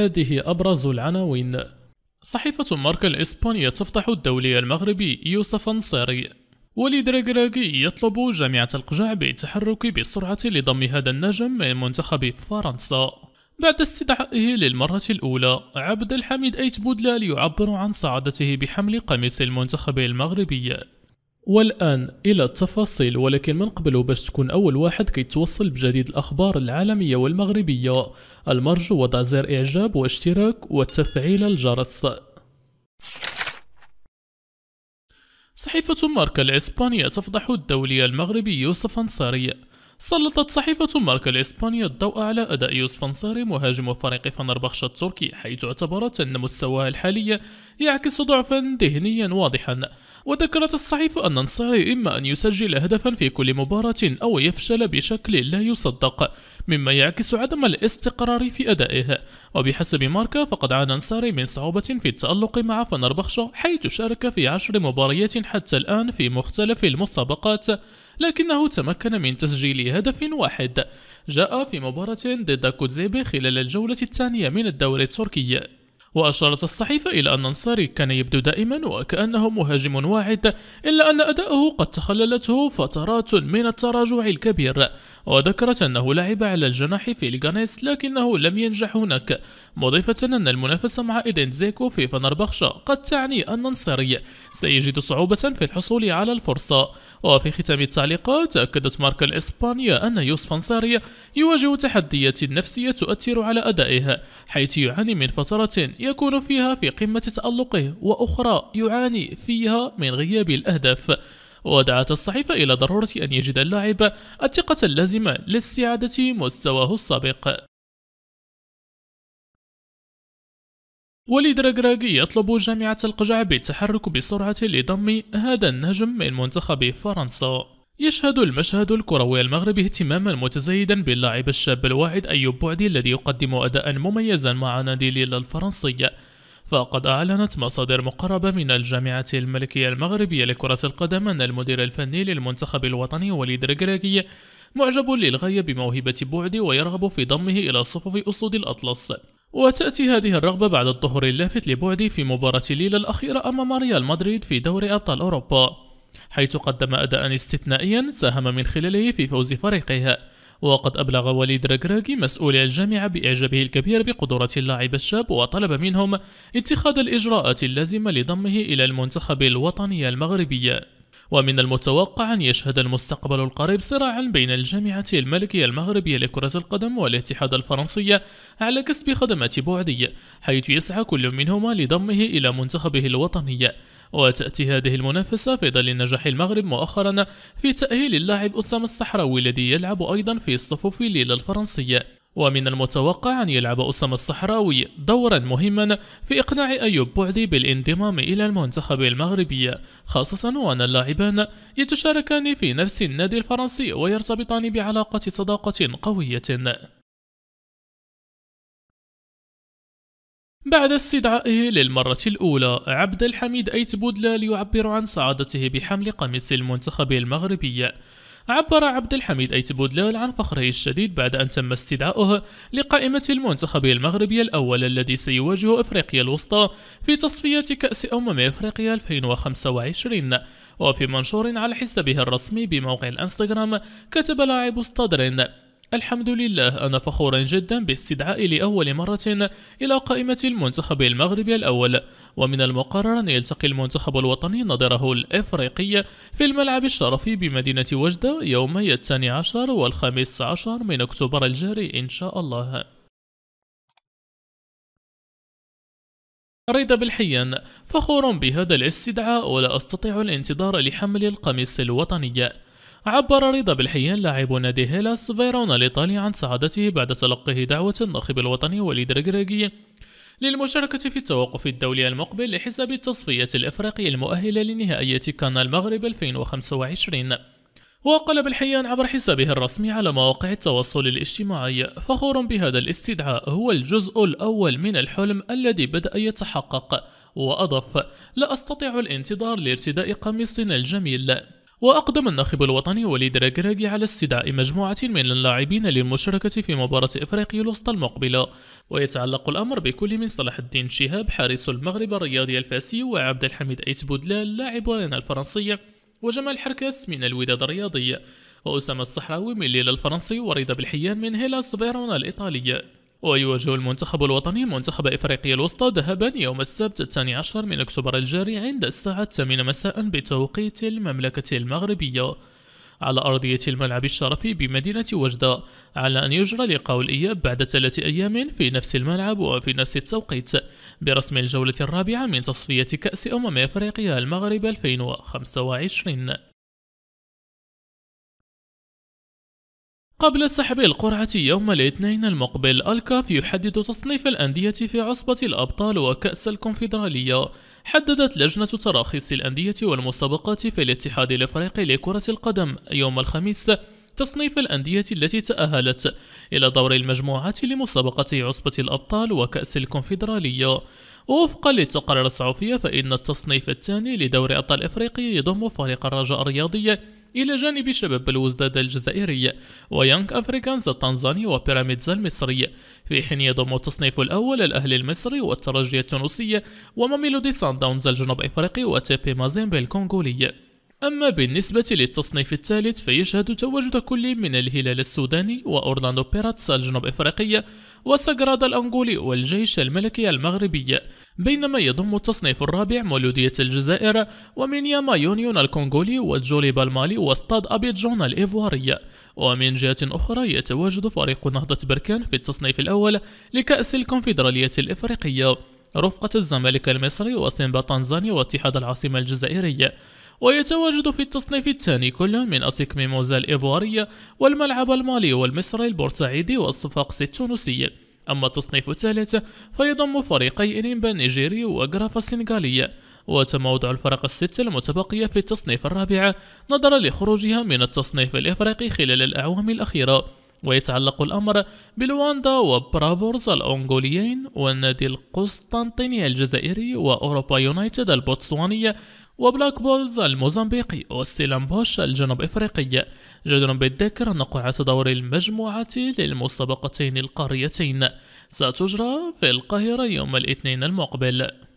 هذه أبرز العناوين صحيفة ماركا الإسبانية تفتح الدولي المغربي يوسف أنصاري وليد ريغراغي يطلب جامعة القجع بالتحرك بسرعة لضم هذا النجم من منتخب فرنسا بعد استدعائه للمرة الأولى عبد الحميد أيت بودلال يعبر عن سعادته بحمل قميص المنتخب المغربي والآن إلى التفاصيل ولكن من قبل باش تكون أول واحد كيتوصل بجديد الأخبار العالمية والمغربية المرجو وضع زر إعجاب واشتراك وتفعيل الجرس صحيفة ماركا الإسبانية تفضح الدولي المغربي يوسف أنصاري سلطت صحيفة ماركا الإسبانية الضوء على أداء يوسف أنصاري مهاجم فريق فنربخشة التركي حيث اعتبرت أن مستواه الحالي يعكس ضعفا ذهنيا واضحا وذكرت الصحيفة أن نصاري إما أن يسجل هدفا في كل مباراة أو يفشل بشكل لا يصدق مما يعكس عدم الاستقرار في أدائه وبحسب ماركا فقد عانى نصاري من صعوبة في التألق مع فنربخشة حيث شارك في عشر مباريات حتى الآن في مختلف المسابقات لكنه تمكن من تسجيل هدف واحد جاء في مباراة ضد كوتزيبي خلال الجولة الثانية من الدوري التركي وأشارت الصحيفة إلى أن أنصاري كان يبدو دائما وكأنه مهاجم واعد إلا أن أداؤه قد تخللته فترات من التراجع الكبير وذكرت أنه لعب على الجناح في ليغانيس لكنه لم ينجح هناك مضيفة أن المنافسة مع إيدين زيكو في فنربخشة قد تعني أن أنصاري سيجد صعوبة في الحصول على الفرصة وفي ختام التعليقات أكدت ماركا الإسبانية أن يوسف أنصاري يواجه تحديات نفسية تؤثر على أدائه حيث يعاني من فترة يكون فيها في قمة تألقه وأخرى يعاني فيها من غياب الأهداف ودعت الصحيفة إلى ضرورة أن يجد اللاعب الثقة اللازمة لاستعادة مستواه السابق وليد ركراكي يطلب جامعة القجع بالتحرك بسرعة لضم هذا النجم من منتخب فرنسا يشهد المشهد الكروي المغربي اهتماما متزايدا باللاعب الشاب الواحد أيوب بعدي الذي يقدم أداء مميزا مع نادي ليل الفرنسي فقد أعلنت مصادر مقربة من الجامعة الملكية المغربية لكرة القدم أن المدير الفني للمنتخب الوطني وليد ركراكي معجب للغاية بموهبة بعدي ويرغب في ضمه إلى صفوف أسود الأطلس وتأتي هذه الرغبة بعد الظهور اللافت لبعدي في مباراة ليل الأخيرة أمام ريال مدريد في دوري أبطال أوروبا حيث قدم أداء استثنائيا ساهم من خلاله في فوز فريقه وقد أبلغ وليد رجراجي مسؤولي الجامعة بإعجابه الكبير بقدرة اللاعب الشاب وطلب منهم اتخاذ الإجراءات اللازمة لضمه إلى المنتخب الوطني المغربي ومن المتوقع أن يشهد المستقبل القريب صراعا بين الجامعة الملكية المغربية لكرة القدم والاتحاد الفرنسي على كسب خدمات بعدي حيث يسعى كل منهما لضمه إلى منتخبه الوطني وتأتي هذه المنافسة في ظل نجاح المغرب مؤخرا في تأهيل اللاعب أسامة الصحراوي الذي يلعب أيضا في الصفوف الليلة الفرنسية ومن المتوقع أن يلعب أسامة الصحراوي دورا مهما في إقناع أيوب بعدي بالانضمام إلى المنتخب المغربي خاصة وأن اللاعبان يتشاركان في نفس النادي الفرنسي ويرتبطان بعلاقة صداقة قوية بعد استدعائه للمرة الأولى عبد الحميد أيت بودلال يعبر عن سعادته بحمل قميص المنتخب المغربي عبر عبد الحميد أيت بودلال عن فخره الشديد بعد أن تم استدعائه لقائمة المنتخب المغربي الأول الذي سيواجه أفريقيا الوسطى في تصفية كأس أمم أفريقيا 2025 وفي منشور على حسابه الرسمي بموقع الانستغرام كتب لاعب ستادرين الحمد لله أنا فخور جدا باستدعائي لأول مرة إلى قائمة المنتخب المغربي الأول ومن المقرر أن يلتقي المنتخب الوطني نظيره الإفريقي في الملعب الشرفي بمدينة وجدة يومي الثاني عشر والخامس عشر من أكتوبر الجاري إن شاء الله رضا بالحيان فخور بهذا الاستدعاء ولا أستطيع الانتظار لحمل القميص الوطني عبر رضا بالحيان لاعب نادي هيلاس فيرونا الإيطالي عن سعادته بعد تلقيه دعوة الناخب الوطني وليد ركراكي للمشاركة في التوقف الدولي المقبل لحساب التصفية الإفريقية المؤهلة لنهائية كان المغرب 2025 وقال بالحيان عبر حسابه الرسمي على مواقع التواصل الاجتماعي فخور بهذا الاستدعاء هو الجزء الأول من الحلم الذي بدأ يتحقق وأضف لا أستطيع الانتظار لارتداء قميصنا الجميل وأقدم الناخب الوطني وليد راكراكي على استدعاء مجموعة من اللاعبين للمشاركة في مباراة إفريقيا الوسطى المقبلة ويتعلق الأمر بكل من صلاح الدين شهاب حارس المغرب الرياضي الفاسي وعبد الحميد أيت بودلال لاعب رينا الفرنسي وجمال حركاس من الوداد الرياضي وأسامة الصحراوي من ليلة الفرنسي ورضا بالحيان من هيلاس فيرونا الإيطالية ويواجه المنتخب الوطني منتخب إفريقيا الوسطى ذهبا يوم السبت الثاني عشر من أكتوبر الجاري عند الساعة الثامنة مساء بتوقيت المملكة المغربية على أرضية الملعب الشرفي بمدينة وجدة على أن يجرى لقاء الإياب بعد ثلاثة أيام في نفس الملعب وفي نفس التوقيت برسم الجولة الرابعة من تصفية كأس أمم إفريقيا المغرب 2025 قبل سحب القرعة يوم الاثنين المقبل الكاف يحدد تصنيف الأندية في عصبة الأبطال وكأس الكونفدرالية حددت لجنة تراخيص الأندية والمسابقات في الاتحاد الإفريقي لكرة القدم يوم الخميس تصنيف الأندية التي تأهلت إلى دور المجموعات لمسابقة عصبة الأبطال وكأس الكونفدرالية ووفقا للتقارير الصحفية فإن التصنيف الثاني لدور أبطال إفريقيا يضم فريق الرجاء الرياضي إلى جانب شباب الوزداد الجزائري ويانغ أفريكانز التنزاني وبيراميدز المصري في حين يضم التصنيف الأول الأهلي المصري والترجي التونسي وماميلودي سان داونز الجنوب أفريقي وتيبي مازيمبي الكونغولي أما بالنسبة للتصنيف الثالث فيشهد تواجد كل من الهلال السوداني وأورلاندو بيراتس الجنوب إفريقية وسقراد الأنغولي والجيش الملكي المغربي بينما يضم التصنيف الرابع مولودية الجزائر ومينياما يونيون الكونغولي وجوليب المالي واستاد أبيجون الإيفواري ومن جهة أخرى يتواجد فريق نهضة بركان في التصنيف الأول لكأس الكونفدرالية الإفريقية رفقة الزمالك المصري وسيمبا تنزاني واتحاد العاصمة الجزائرية ويتواجد في التصنيف الثاني كل من أسيك ميموزا الإيفوارية والملعب المالي والمصري البورسعيدي والصفاقسي التونسي أما التصنيف الثالث فيضم فريقي إنيمبا النيجيري وغرافا السنغالية وتم وضع الفرق الست المتبقية في التصنيف الرابع نظرا لخروجها من التصنيف الإفريقي خلال الأعوام الأخيرة ويتعلق الأمر بلواندا وبرافورز الأنغوليين والنادي القسطنطيني الجزائري وأوروبا يونايتد البوتسوانية وبلاك بولز الموزمبيقي بوش الجنوب إفريقي جدر بالذكر أن قرعة دور المجموعة للمسابقتين القاريتين ستجرى في القاهرة يوم الاثنين المقبل